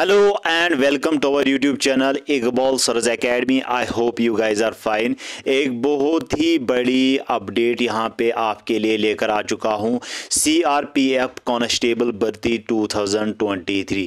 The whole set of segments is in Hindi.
hello and welcome to our YouTube channel Iqbal Saraj academy I hope you guys are fine एक बहुत ही बड़ी अपडेट यहाँ पे आपके लिए लेकर आ चुका हूँ C R P F constable भर्ती 2023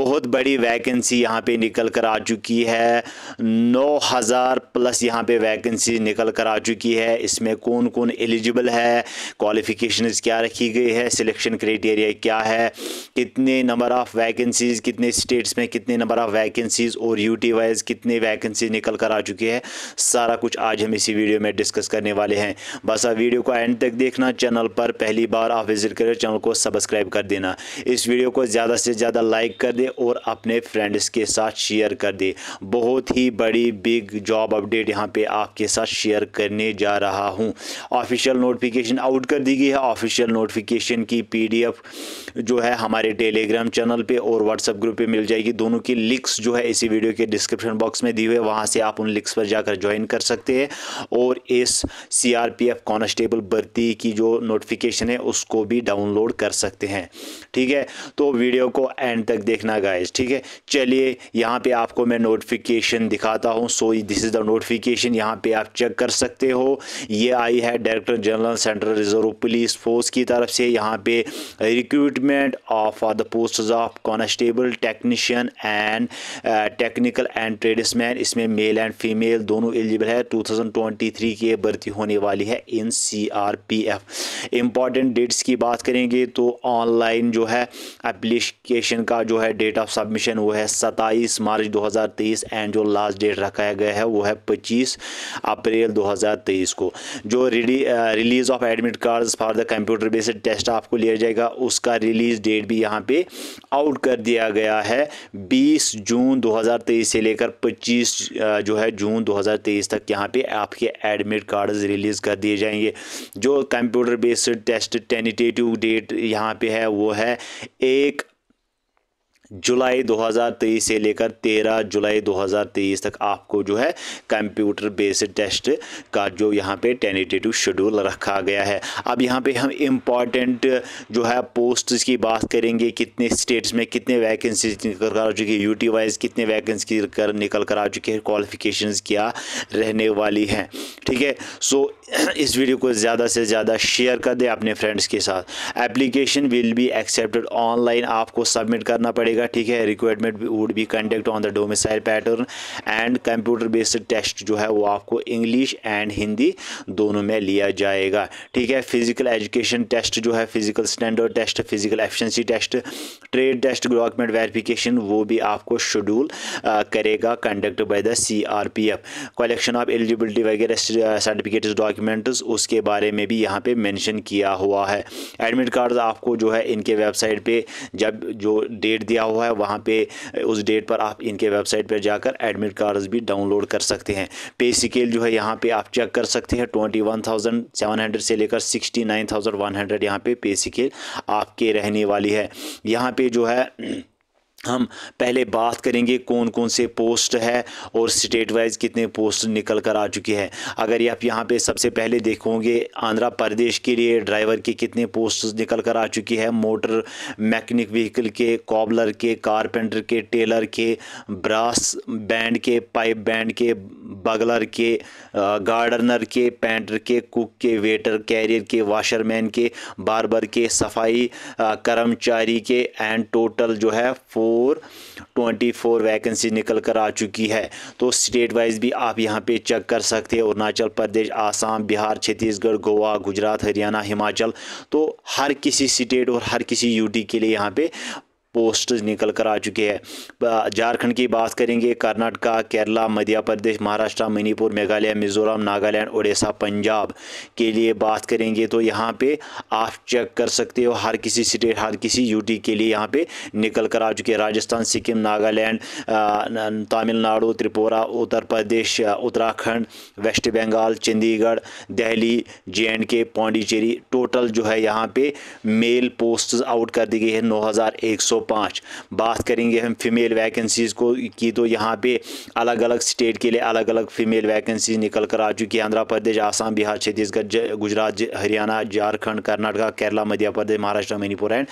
बहुत बड़ी वैकेंसी यहाँ पे निकल कर आ चुकी है 9000 प्लस यहाँ पे वैकेंसी निकल कर आ चुकी है इसमें कौन कौन एलिजिबल है क्वालिफिकेशन क्या रखी गई है सिलेक्शन क्राइटेरिया क्या है कितने नंबर ऑफ़ वैकेंसीज़ कितने स्टेट्स में कितने नंबर ऑफ़ वैकेंसीज़ और यूटी वाइज कितने वैकेंसी निकल कर आ चुकी है सारा कुछ आज हम इसी वीडियो में डिस्कस करने वाले हैं बस आप वीडियो को एंड तक देखना चैनल पर पहली बार आप विजिट करें चैनल को सब्सक्राइब कर देना इस वीडियो को ज़्यादा से ज़्यादा लाइक कर दे और अपने फ्रेंड्स के साथ शेयर कर दे बहुत ही बड़ी बिग जॉब अपडेट यहाँ पर आपके साथ शेयर करने जा रहा हूँ ऑफिशियल नोटिफिकेशन आउट कर दी गई है ऑफिशियल नोटिफिकेशन की पी जो है हमारे टेलीग्राम चैनल पर और व्हाट्सएप ग्रुप पर मिल जाएगी दोनों की लिंक्स जो है इसी वीडियो के डिस्क्रिप्शन बॉक्स में दी हुई है वहाँ से आप उन लिंक्स पर जाकर ज्वाइन कर सकते हैं और इस सीआरपीएफ कॉन्स्टेबल भर्ती की जो नोटिफिकेशन है उसको भी डाउनलोड कर सकते हैं ठीक है तो वीडियो को एंड तक देखना गाइज ठीक है चलिए यहाँ पर आपको मैं नोटिफिकेशन दिखाता हूँ so this is the notification यहाँ पर आप चेक कर सकते हो ये आई है director general central reserve police force की तरफ से यहाँ पे recruitment of the post of constable technic technician and technical and tradesman इसमें मेल एंड फीमेल दोनों एलिजिबल है 2023 की भर्ती होने वाली है इन सीआरपीएफ इंपॉर्टेंट डेट्स की बात करेंगे तो ऑनलाइन जो है एप्लीकेशन का जो है डेट ऑफ सबमिशन वो है 27 मार्च 2023 एंड जो लास्ट डेट रखा गया है वो है 25 अप्रैल 2023 को जो release of admit cards for the computer based test आपको लिया जाएगा उसका रिलीज़ डेट भी यहाँ पे आउट कर दिया गया है है 20 जून 2023 से लेकर 25 जो है जून 2023 तक यहाँ पे आपके एडमिट कार्ड रिलीज़ कर दिए जाएंगे जो computer based test tentative date यहाँ पे है वो है एक जुलाई 2023 से लेकर 13 जुलाई 2023 तक आपको जो है कंप्यूटर बेस्ड टेस्ट का जो यहाँ पे टेनिटेटिव शेड्यूल रखा गया है अब यहाँ पे हम इम्पॉर्टेंट जो है पोस्ट की बात करेंगे कितने स्टेट्स में कितने वैकेंसी निकल कर आ चुकी है यूटी वाइज कितने वैकेंसी कर निकल कर आ चुकी है क्वालिफिकेशन क्या रहने वाली हैं ठीक है सो इस वीडियो को ज़्यादा से ज़्यादा शेयर कर दें अपने फ्रेंड्स के साथ application will be accepted online आपको सबमिट करना पड़ेगा रहेगा ठीक है requirement would be conduct on the domicile pattern and computer based test जो है वो आपको इंग्लिश एंड हिंदी दोनों में लिया जाएगा ठीक है फिजिकल एजुकेशन टेस्ट जो है physical standard test physical efficiency test trade test document verification वो भी आपको शेड्यूल करेगा conduct by the CRPF collection of eligibility वगैरह सर्टिफिकेट्स डॉक्यूमेंट्स उसके बारे में भी यहाँ पे मेंशन किया हुआ है एडमिट कार्ड आपको जो है इनके वेबसाइट पे जब जो डेट दिया हुआ है वहाँ पे उस डेट पर आप इनके वेबसाइट पर जाकर एडमिट कार्ड्स भी डाउनलोड कर सकते हैं पे स्केल जो है यहाँ पे आप चेक कर सकते हैं twenty one thousand seven hundred से लेकर sixty nine thousand one hundred यहाँ पे पे स्केल आपके रहने वाली है यहाँ पे जो है हम पहले बात करेंगे कौन कौन से पोस्ट है और स्टेट वाइज कितने पोस्ट निकल कर आ चुके हैं अगर आप यहाँ पे सबसे पहले देखोगे आंध्र प्रदेश के लिए ड्राइवर के कितने पोस्ट निकल कर आ चुकी है मोटर मैकेनिक व्हीकल के कॉबलर के कारपेंटर के टेलर के ब्रास बैंड के पाइप बैंड के बगलर के गार्डनर के पेंटर के कुक के वेटर कैरियर के वाशरमैन के बारबर के सफाई कर्मचारी के एंड टोटल जो है फोर और फोर वैकेंसी निकल कर आ चुकी है तो स्टेट वाइज भी आप यहाँ पे चेक कर सकते हैं अरुणाचल प्रदेश आसाम बिहार छत्तीसगढ़ गोवा गुजरात हरियाणा हिमाचल तो हर किसी स्टेट और हर किसी यूटी के लिए यहाँ पे पोस्ट निकल कर आ चुके हैं झारखंड की बात करेंगे कर्नाटका केरला मध्य प्रदेश महाराष्ट्र मणिपुर मेघालय मिजोरम नागालैंड उड़ीसा पंजाब के लिए बात करेंगे तो यहाँ पे आप चेक कर सकते हो हर किसी स्टेट हर किसी यूटी के लिए यहाँ पे निकल कर आ चुके हैं Rajasthan Sikkim Nagaland Tamil Nadu Tripura Uttar Pradesh Uttarakhand West Bengal Chandigarh Delhi J and K Pondicherry total जो है यहाँ पे मेल पोस्ट आउट कर दी गई है नौ हज़ार एक सौ पाँच बात करेंगे हम फीमेल वैकेंसीज़ को की तो यहाँ पे अलग अलग स्टेट के लिए अलग अलग फीमेल वैकेंसी निकल कर आ चुकी है आंध्र प्रदेश आसाम बिहार छत्तीसगढ़ गुजरात हरियाणा झारखंड कर्नाटका केरला मध्य प्रदेश महाराष्ट्र मणिपुर एंड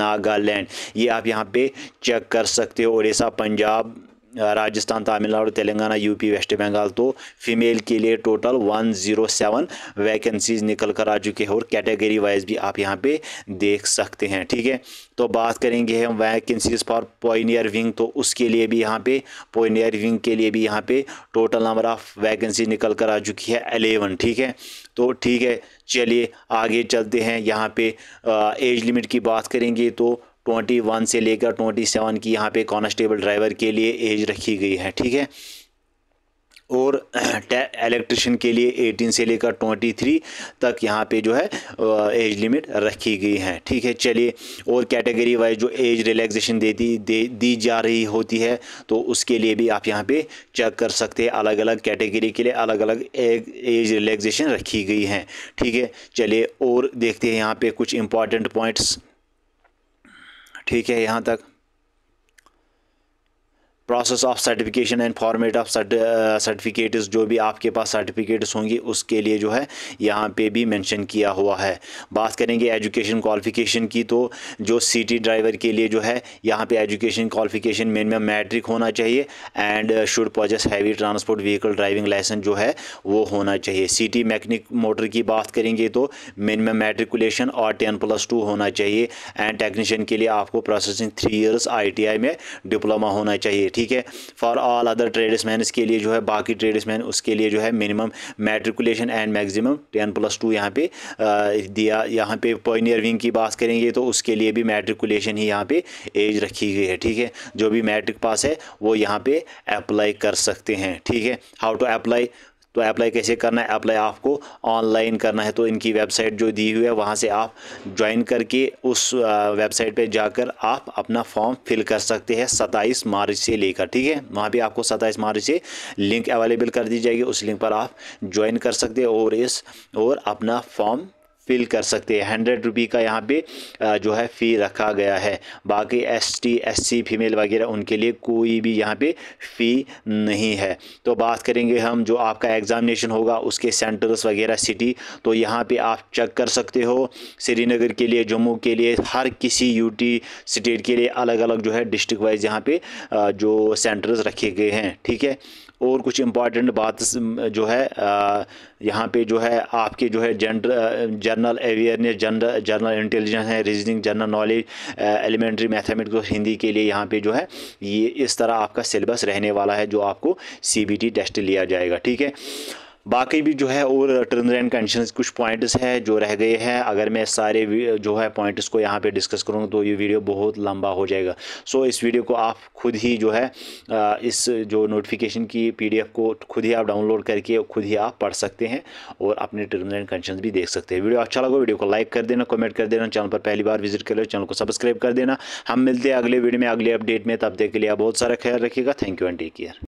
नागालैंड ये आप यहाँ पे चेक कर सकते हो उड़ीसा पंजाब राजस्थान तमिलनाडु तेलंगाना यूपी वेस्ट बंगाल तो फीमेल के लिए टोटल 107 वैकेंसीज निकल कर आ चुके हैं और कैटेगरी वाइज भी आप यहाँ पे देख सकते हैं ठीक है तो बात करेंगे हम वैकेंसीज फॉर पोइनियर विंग तो उसके लिए भी यहाँ पे पोइनियर विंग के लिए भी यहाँ पे टोटल नंबर ऑफ वैकेंसी निकल कर आ चुकी है अलेवन ठीक है तो ठीक है चलिए आगे चलते हैं यहाँ पे एज लिमिट की बात करेंगे तो ट्वेंटी वन से लेकर ट्वेंटी सेवन की यहाँ पे कॉन्स्टेबल ड्राइवर के लिए एज रखी गई है ठीक है और इलेक्ट्रिशियन के लिए एटीन से लेकर ट्वेंटी थ्री तक यहाँ पे जो है एज लिमिट रखी गई है ठीक है चलिए और कैटेगरी वाइज जो एज रिलैक्सेशन देती दे दी जा रही होती है तो उसके लिए भी आप यहाँ पे चेक कर सकते हैं अलग अलग कैटेगरी के लिए अलग अलग एज रिलैक्सेशन रखी गई है ठीक है चलिए और देखते हैं यहाँ पर कुछ इंपॉर्टेंट पॉइंट्स ठीक है यहाँ तक process of certification and format of certificates जो भी आपके पास सर्टिफिकेट्स होंगे उसके लिए जो है यहाँ पे भी मेंशन किया हुआ है बात करेंगे एजुकेशन क्वालिफिकेशन की तो जो सिटी ड्राइवर के लिए जो है यहाँ पे एजुकेशन क्वालिफिकेशन मिनिमम मैट्रिक होना चाहिए and should possess heavy transport vehicle driving licence जो है वो होना चाहिए सिटी मैकनिक मोटर की बात करेंगे तो मिनिमम मेट्रिकुलेशन और टेन प्लस टू होना चाहिए एंड टेक्नीशियन के लिए आपको प्रोसेसिंग थ्री ईयर्स आई में डिप्लोमा होना चाहिए ठीक है फॉर ऑल अदर ट्रेडसमैन इसके लिए जो है बाकी ट्रेडसमैन उसके लिए जो है minimum matriculation and maximum ten plus two यहाँ पे दिया यहाँ पे पोइनियर विंग की बात करेंगे तो उसके लिए भी मेट्रिकुलेशन ही यहाँ पे एज रखी गई है ठीक है जो भी मैट्रिक पास है वो यहाँ पे अप्लाई कर सकते हैं ठीक है हाउ टू अप्लाई तो अप्लाई कैसे करना है अप्लाई आपको ऑनलाइन करना है तो इनकी वेबसाइट जो दी हुई है वहाँ से आप ज्वाइन करके उस वेबसाइट पे जाकर आप अपना फॉर्म फिल कर सकते हैं सत्ताईस मार्च से लेकर ठीक है वहाँ पे आपको सत्ताईस मार्च से लिंक अवेलेबल कर दी जाएगी उस लिंक पर आप ज्वाइन कर सकते हैं और इस और अपना फॉर्म फिल कर सकते हैं हंड्रेड रुपी का यहाँ पे जो है फ़ी रखा गया है बाकी S T S C female वगैरह उनके लिए कोई भी यहाँ पे फ़ी नहीं है तो बात करेंगे हम जो आपका एग्ज़ामिनेशन होगा उसके सेंटर्स वगैरह सिटी तो यहाँ पे आप चेक कर सकते हो श्रीनगर के लिए जम्मू के लिए हर किसी यूटी स्टेट के लिए अलग अलग जो है डिस्ट्रिक्ट वाइज यहाँ पे जो सेंटर्स रखे गए हैं ठीक है और कुछ इम्पॉर्टेंट बात जो है यहाँ पे जो है आपके जो है general general awareness general general intelligence है reasoning general knowledge elementary mathematics Hindi के लिए यहाँ पे जो है ये इस तरह आपका सिलेबस रहने वाला है जो आपको टी टेस्ट लिया जाएगा ठीक है बाकी भी जो है और टर्म्स एंड कंडीशन कुछ पॉइंट्स हैं जो रह गए हैं अगर मैं सारे जो है पॉइंट्स को यहाँ पे डिस्कस करूँगा तो ये वीडियो बहुत लंबा हो जाएगा सो so, इस वीडियो को आप खुद ही जो है इस जो नोटिफिकेशन की पीडीएफ को खुद ही आप डाउनलोड करके खुद ही आप पढ़ सकते हैं और अपने टर्म्स एंड कंडीशन भी देख सकते हैं वीडियो अच्छा लगा वीडियो को लाइक कर देना कमेंट कर देना चैनल पर पहली बार विजिट कर लो चैनल को सब्सक्राइब कर देना हम मिलते हैं अगले वीडियो में अगले अपडेट में तब तक के लिए आप बहुत सारा ख्याल रखिएगा thank you and take care